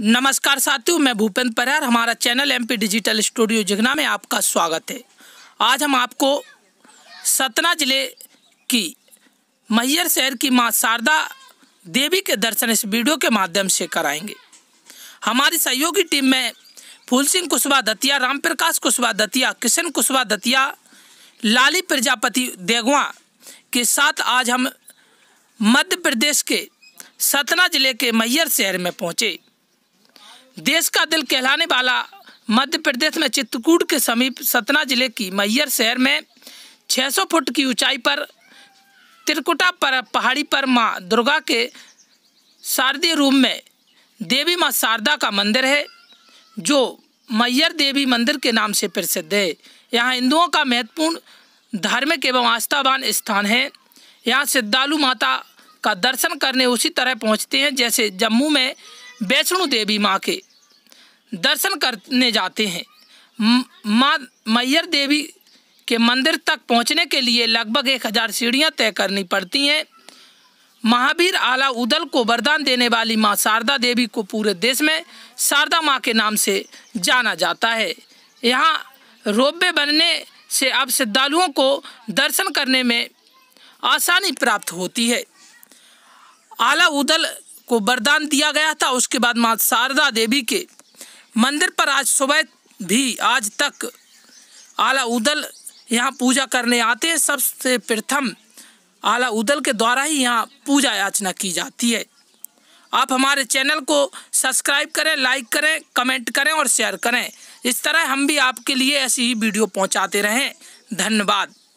नमस्कार साथियों मैं भूपेंद्र परहर हमारा channel P digital studio Jigna में आपका स्वागत है आज हम आपको सतना जिले की मैयर शहर की मां शारदा देवी के दर्शन इस वीडियो के माध्यम से कराएंगे हमारी सहयोगी टीम में फूल सिंह कुशवा दतिया राम प्रकाश कुशवा दतिया किशन कुशवा दतिया लाली प्रजापति देगवा के साथ आज हम मध्य प्रदेश के सतना जिले के मैयर शहर में पहुँचे देश का दिल कहलाने वाला मध्य प्रदेश में चित्रकूट के समीप सतना जिले की मैयर शहर में 600 फुट की ऊंचाई पर त्रिकुटा पर पहाड़ी पर माँ दुर्गा के शारदीय रूप में देवी माँ शारदा का मंदिर है जो मैयर देवी मंदिर के नाम से प्रसिद्ध है यहाँ हिंदुओं का महत्वपूर्ण धार्मिक एवं आस्थावान स्थान है यहाँ सिद्धालु माता का दर्शन करने उसी तरह पहुँचते हैं जैसे जम्मू में वैष्णो देवी माँ के दर्शन करने जाते हैं माँ मैयर देवी के मंदिर तक पहुँचने के लिए लगभग एक हज़ार सीढ़ियाँ तय करनी पड़ती हैं महावीर आला उदल को वरदान देने वाली माँ शारदा देवी को पूरे देश में शारदा माँ के नाम से जाना जाता है यहाँ रोबे बनने से अब श्रद्धालुओं को दर्शन करने में आसानी प्राप्त होती है आला उदल को वरदान दिया गया था उसके बाद माँ शारदा देवी के मंदिर पर आज सुबह भी आज तक आला उदल यहाँ पूजा करने आते हैं सबसे प्रथम आला उदल के द्वारा ही यहाँ पूजा याचना की जाती है आप हमारे चैनल को सब्सक्राइब करें लाइक करें कमेंट करें और शेयर करें इस तरह हम भी आपके लिए ऐसी ही वीडियो पहुँचाते रहें धन्यवाद